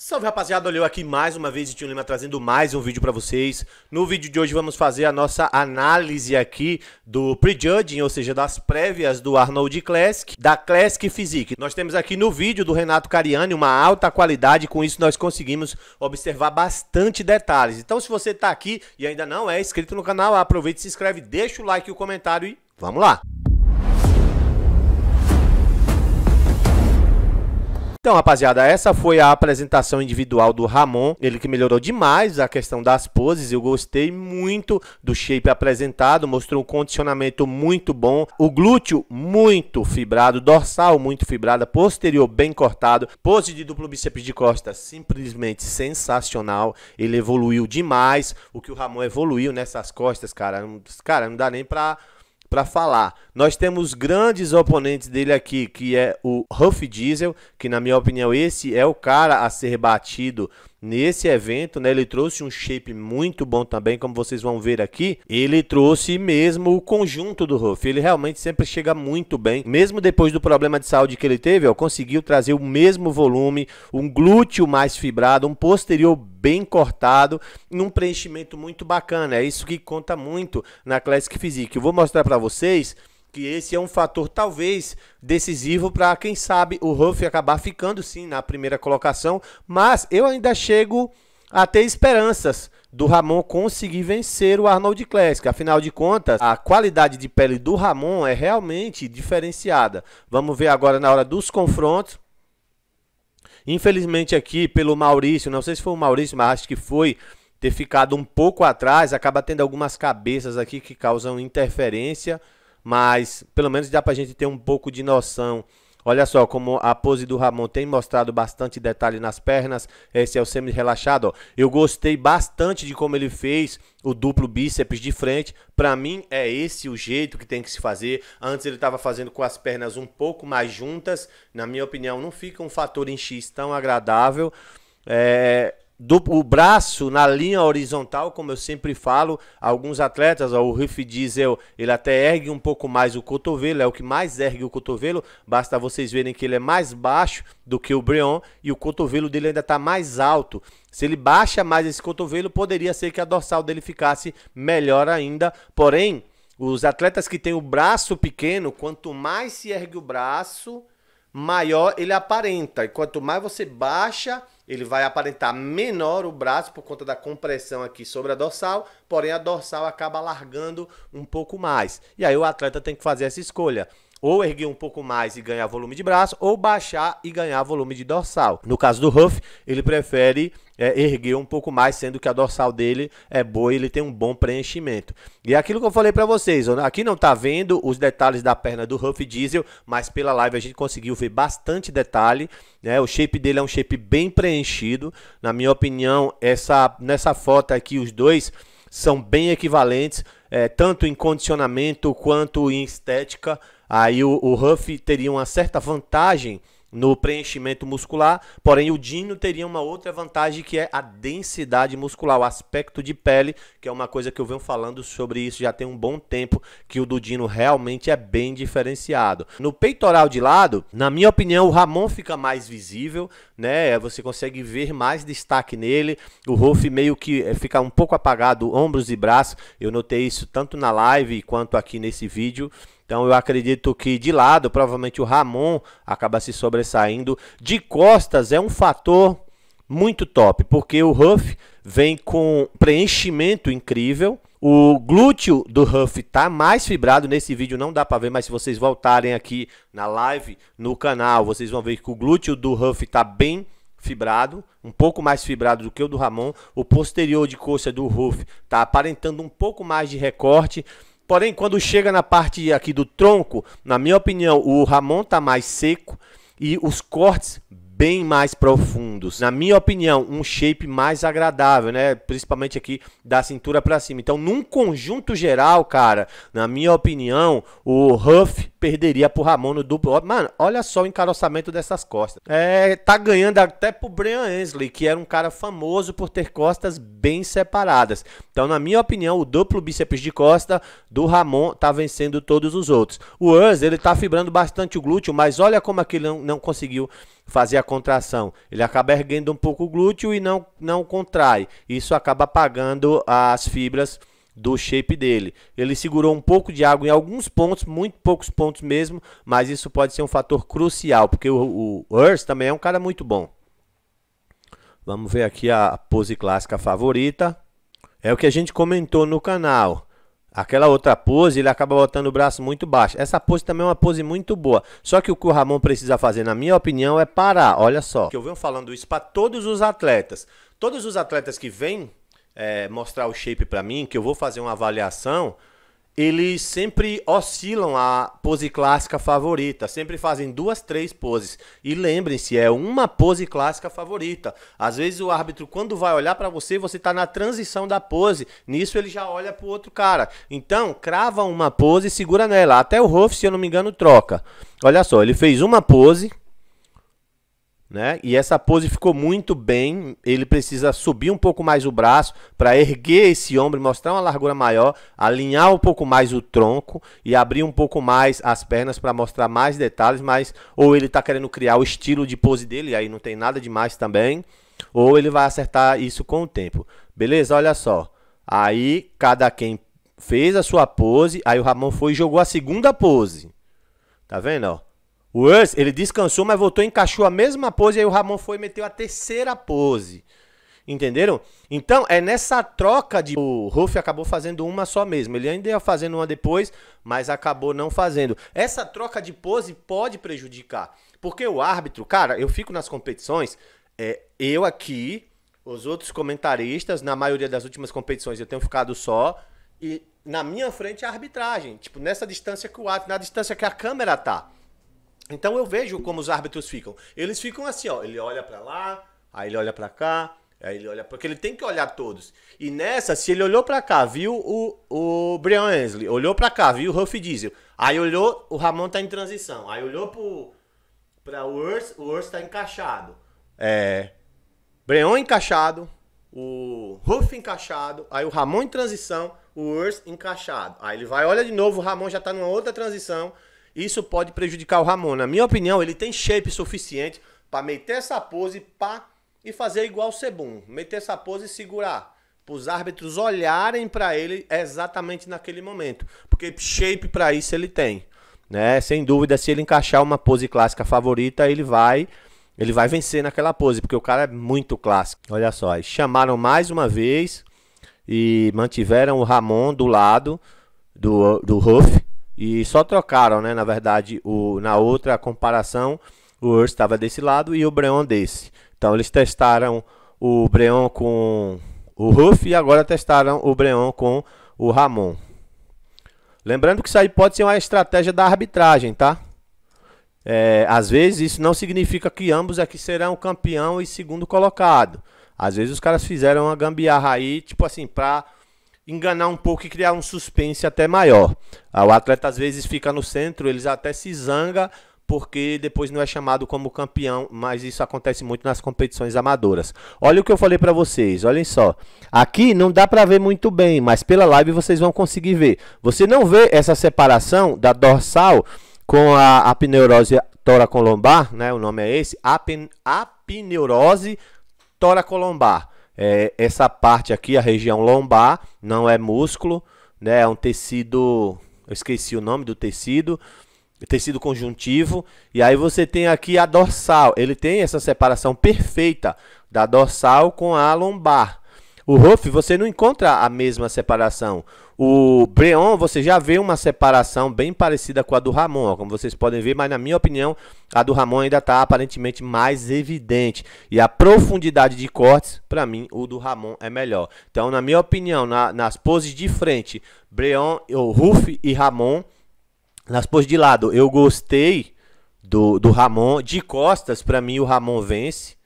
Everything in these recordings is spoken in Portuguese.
Salve rapaziada, olhou aqui mais uma vez Tio Lima trazendo mais um vídeo para vocês. No vídeo de hoje vamos fazer a nossa análise aqui do prejudging, ou seja, das prévias do Arnold Classic, da Classic Physique. Nós temos aqui no vídeo do Renato Cariani uma alta qualidade, com isso nós conseguimos observar bastante detalhes. Então se você tá aqui e ainda não é inscrito no canal, aproveite, se inscreve, deixa o like e o comentário e vamos lá! Então, rapaziada, essa foi a apresentação individual do Ramon. Ele que melhorou demais a questão das poses. Eu gostei muito do shape apresentado. Mostrou um condicionamento muito bom. O glúteo muito fibrado. Dorsal muito fibrada. Posterior bem cortado. Pose de duplo bíceps de costa simplesmente sensacional. Ele evoluiu demais. O que o Ramon evoluiu nessas costas, cara. Cara, não dá nem pra para falar. Nós temos grandes oponentes dele aqui, que é o Huff Diesel, que na minha opinião esse é o cara a ser batido Nesse evento, né, ele trouxe um shape muito bom também, como vocês vão ver aqui. Ele trouxe mesmo o conjunto do Ruff. Ele realmente sempre chega muito bem. Mesmo depois do problema de saúde que ele teve, ó, conseguiu trazer o mesmo volume, um glúteo mais fibrado, um posterior bem cortado e um preenchimento muito bacana. É isso que conta muito na Classic Physique. Eu vou mostrar para vocês que esse é um fator talvez decisivo para quem sabe o Ruff acabar ficando sim na primeira colocação, mas eu ainda chego a ter esperanças do Ramon conseguir vencer o Arnold Classic. Afinal de contas, a qualidade de pele do Ramon é realmente diferenciada. Vamos ver agora na hora dos confrontos. Infelizmente aqui pelo Maurício, não sei se foi o Maurício, mas acho que foi ter ficado um pouco atrás, acaba tendo algumas cabeças aqui que causam interferência mas pelo menos dá pra gente ter um pouco de noção. Olha só como a pose do Ramon tem mostrado bastante detalhe nas pernas. Esse é o semi-relaxado. Eu gostei bastante de como ele fez o duplo bíceps de frente. Para mim, é esse o jeito que tem que se fazer. Antes ele estava fazendo com as pernas um pouco mais juntas. Na minha opinião, não fica um fator em X tão agradável. É, do, o braço na linha horizontal, como eu sempre falo, alguns atletas, ó, o Riff Diesel, ele até ergue um pouco mais o cotovelo, é o que mais ergue o cotovelo, basta vocês verem que ele é mais baixo do que o Breon e o cotovelo dele ainda está mais alto. Se ele baixa mais esse cotovelo, poderia ser que a dorsal dele ficasse melhor ainda, porém, os atletas que têm o braço pequeno, quanto mais se ergue o braço, maior ele aparenta. E quanto mais você baixa, ele vai aparentar menor o braço por conta da compressão aqui sobre a dorsal, porém a dorsal acaba alargando um pouco mais. E aí o atleta tem que fazer essa escolha ou erguer um pouco mais e ganhar volume de braço, ou baixar e ganhar volume de dorsal. No caso do Ruff, ele prefere é, ergueu um pouco mais, sendo que a dorsal dele é boa e ele tem um bom preenchimento. E é aquilo que eu falei para vocês, aqui não tá vendo os detalhes da perna do Huff Diesel, mas pela live a gente conseguiu ver bastante detalhe, né? O shape dele é um shape bem preenchido. Na minha opinião, essa nessa foto aqui os dois são bem equivalentes, é, tanto em condicionamento quanto em estética. Aí o, o Huff teria uma certa vantagem no preenchimento muscular, porém o dino teria uma outra vantagem que é a densidade muscular, o aspecto de pele, que é uma coisa que eu venho falando sobre isso já tem um bom tempo, que o do dino realmente é bem diferenciado. No peitoral de lado, na minha opinião, o Ramon fica mais visível, né? Você consegue ver mais destaque nele. O Rolf meio que eh, fica um pouco apagado, ombros e braços. Eu notei isso tanto na live quanto aqui nesse vídeo. Então eu acredito que de lado, provavelmente o Ramon acaba se sobressaindo. De costas é um fator muito top, porque o Huff vem com preenchimento incrível. O glúteo do Huff tá mais fibrado nesse vídeo, não dá para ver, mas se vocês voltarem aqui na live no canal, vocês vão ver que o glúteo do Huff tá bem fibrado, um pouco mais fibrado do que o do Ramon. O posterior de coxa do Huff tá aparentando um pouco mais de recorte. Porém, quando chega na parte aqui do tronco, na minha opinião, o Ramon tá mais seco e os cortes bem mais profundos. Na minha opinião, um shape mais agradável, né? Principalmente aqui da cintura para cima. Então, num conjunto geral, cara, na minha opinião, o Huff perderia pro Ramon no duplo. Mano, olha só o encaroçamento dessas costas. É, tá ganhando até pro Brian Hensley, que era um cara famoso por ter costas bem separadas. Então, na minha opinião, o duplo bíceps de costa do Ramon tá vencendo todos os outros. O Urs, ele tá fibrando bastante o glúteo, mas olha como aquele não, não conseguiu fazer a contração. Ele acaba erguendo um pouco o glúteo e não, não contrai. Isso acaba apagando as fibras do shape dele. Ele segurou um pouco de água em alguns pontos, muito poucos pontos mesmo, mas isso pode ser um fator crucial, porque o, Urs também é um cara muito bom. Vamos ver aqui a pose clássica favorita. É o que a gente comentou no canal. Aquela outra pose, ele acaba botando o braço muito baixo. Essa pose também é uma pose muito boa. Só que o que o Ramon precisa fazer, na minha opinião, é parar. Olha só. Que eu venho falando isso para todos os atletas. Todos os atletas que vêm é, mostrar o shape para mim, que eu vou fazer uma avaliação, eles sempre oscilam a pose clássica favorita, sempre fazem duas, três poses. E lembrem-se, é uma pose clássica favorita. Às vezes o árbitro, quando vai olhar para você, você está na transição da pose. Nisso ele já olha para o outro cara. Então, crava uma pose e segura nela. Até o Rolf, se eu não me engano, troca. Olha só, ele fez uma pose, né? E essa pose ficou muito bem. Ele precisa subir um pouco mais o braço para erguer esse ombro, mostrar uma largura maior, alinhar um pouco mais o tronco e abrir um pouco mais as pernas para mostrar mais detalhes. Mas ou ele está querendo criar o estilo de pose dele, aí não tem nada demais também, ou ele vai acertar isso com o tempo. Beleza? Olha só. Aí cada quem fez a sua pose, aí o Ramon foi e jogou a segunda pose. Tá vendo? Ó? O Urs, ele descansou, mas voltou, encaixou a mesma pose, aí o Ramon foi e meteu a terceira pose. Entenderam? Então, é nessa troca de. O Ruff acabou fazendo uma só mesmo. Ele ainda ia fazendo uma depois, mas acabou não fazendo. Essa troca de pose pode prejudicar. Porque o árbitro, cara, eu fico nas competições, é, eu aqui, os outros comentaristas, na maioria das últimas competições eu tenho ficado só. E na minha frente é a arbitragem. Tipo, nessa distância que o árbitro, na distância que a câmera tá. Então eu vejo como os árbitros ficam. Eles ficam assim, ó, ele olha para lá, aí ele olha para cá, aí ele olha porque ele tem que olhar todos. E nessa, se ele olhou para cá, viu o, o Brian Hensley, olhou para cá, viu o Ruff Diesel, aí olhou, o Ramon tá em transição, aí olhou pro para o Urs, o Urs tá encaixado. É, Breon encaixado, o Ruff encaixado, aí o Ramon em transição, o Urs encaixado. Aí ele vai, olha de novo, o Ramon já tá numa outra transição, isso pode prejudicar o Ramon. Na minha opinião, ele tem shape suficiente para meter essa pose pá, e fazer igual o Sebum. Meter essa pose e segurar. Para os árbitros olharem para ele exatamente naquele momento. Porque shape para isso ele tem. Né? Sem dúvida, se ele encaixar uma pose clássica favorita, ele vai ele vai vencer naquela pose, porque o cara é muito clássico. Olha só, chamaram mais uma vez e mantiveram o Ramon do lado do, do Huff e só trocaram, né? Na verdade, o, na outra comparação, o Earth estava desse lado e o Breon desse. Então eles testaram o Breon com o Ruff e agora testaram o Breon com o Ramon. Lembrando que isso aí pode ser uma estratégia da arbitragem, tá? É, às vezes isso não significa que ambos aqui serão campeão e segundo colocado. Às vezes os caras fizeram uma gambiarra aí, tipo assim, para enganar um pouco e criar um suspense até maior. Ah, o atleta às vezes fica no centro, eles até se zanga porque depois não é chamado como campeão, mas isso acontece muito nas competições amadoras. Olha o que eu falei para vocês, olhem só. Aqui não dá para ver muito bem, mas pela live vocês vão conseguir ver. Você não vê essa separação da dorsal com a, apneurose pneurose toracolombar, né? O nome é esse, apneurose toracolombar. É, essa parte aqui, a região lombar, não é músculo, né? É um tecido, eu esqueci o nome do tecido, tecido conjuntivo. E aí você tem aqui a dorsal. Ele tem essa separação perfeita da dorsal com a lombar. O Ruff, você não encontra a mesma separação. O Breon, você já vê uma separação bem parecida com a do Ramon, ó, como vocês podem ver, mas na minha opinião, a do Ramon ainda está aparentemente mais evidente. E a profundidade de cortes, para mim, o do Ramon é melhor. Então, na minha opinião, na, nas poses de frente, Breon, o Ruff e Ramon, nas poses de lado, eu gostei do, do Ramon. De costas, para mim, o Ramon vence.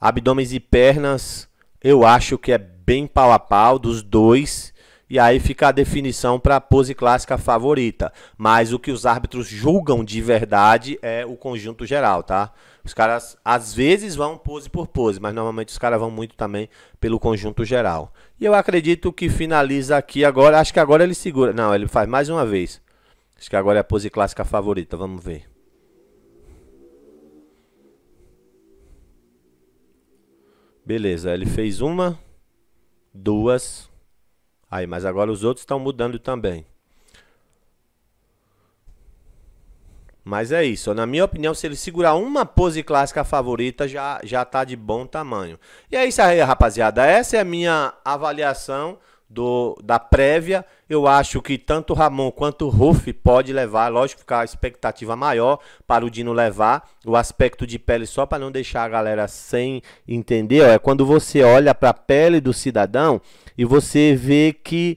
abdômen e pernas, eu acho que é bem pau a pau dos dois e aí fica a definição para a pose clássica favorita. Mas o que os árbitros julgam de verdade é o conjunto geral, tá? Os caras às vezes vão pose por pose, mas normalmente os caras vão muito também pelo conjunto geral. E eu acredito que finaliza aqui agora. Acho que agora ele segura. Não, ele faz mais uma vez. Acho que agora é a pose clássica favorita. Vamos ver. Beleza, ele fez uma, duas, Aí, mas agora os outros estão mudando também. Mas é isso. Na minha opinião, se ele segurar uma pose clássica favorita, já, já tá de bom tamanho. E é isso aí, rapaziada. Essa é a minha avaliação do, da prévia, eu acho que tanto Ramon quanto o Ruff pode levar, lógico que a expectativa maior para o Dino levar, o aspecto de pele só para não deixar a galera sem entender, ó, é quando você olha para a pele do cidadão e você vê que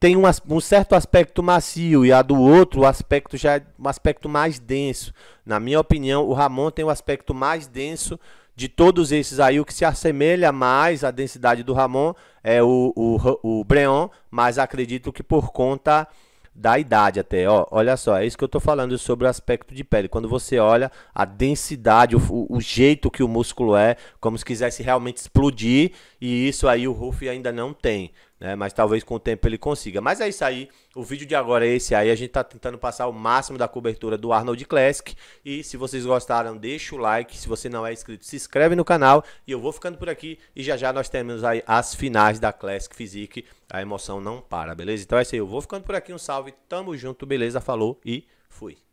tem um, um, certo aspecto macio e a do outro o aspecto já um aspecto mais denso. Na minha opinião, o Ramon tem o um aspecto mais denso de todos esses aí. O que se assemelha mais à densidade do Ramon é o, o, o Breon, mas acredito que por conta da idade até. Ó, olha só, é isso que eu estou falando sobre o aspecto de pele. Quando você olha a densidade, o, o jeito que o músculo é, como se quisesse realmente explodir, e isso aí o Ruff ainda não tem né? Mas talvez com o tempo ele consiga. Mas é isso aí. O vídeo de agora é esse aí. A gente tá tentando passar o máximo da cobertura do Arnold Classic. E se vocês gostaram, deixa o like. Se você não é inscrito, se inscreve no canal. E eu vou ficando por aqui. E já já nós temos aí as finais da Classic Physique. A emoção não para, beleza? Então é isso aí. Eu vou ficando por aqui. Um salve. Tamo junto, beleza? Falou e fui.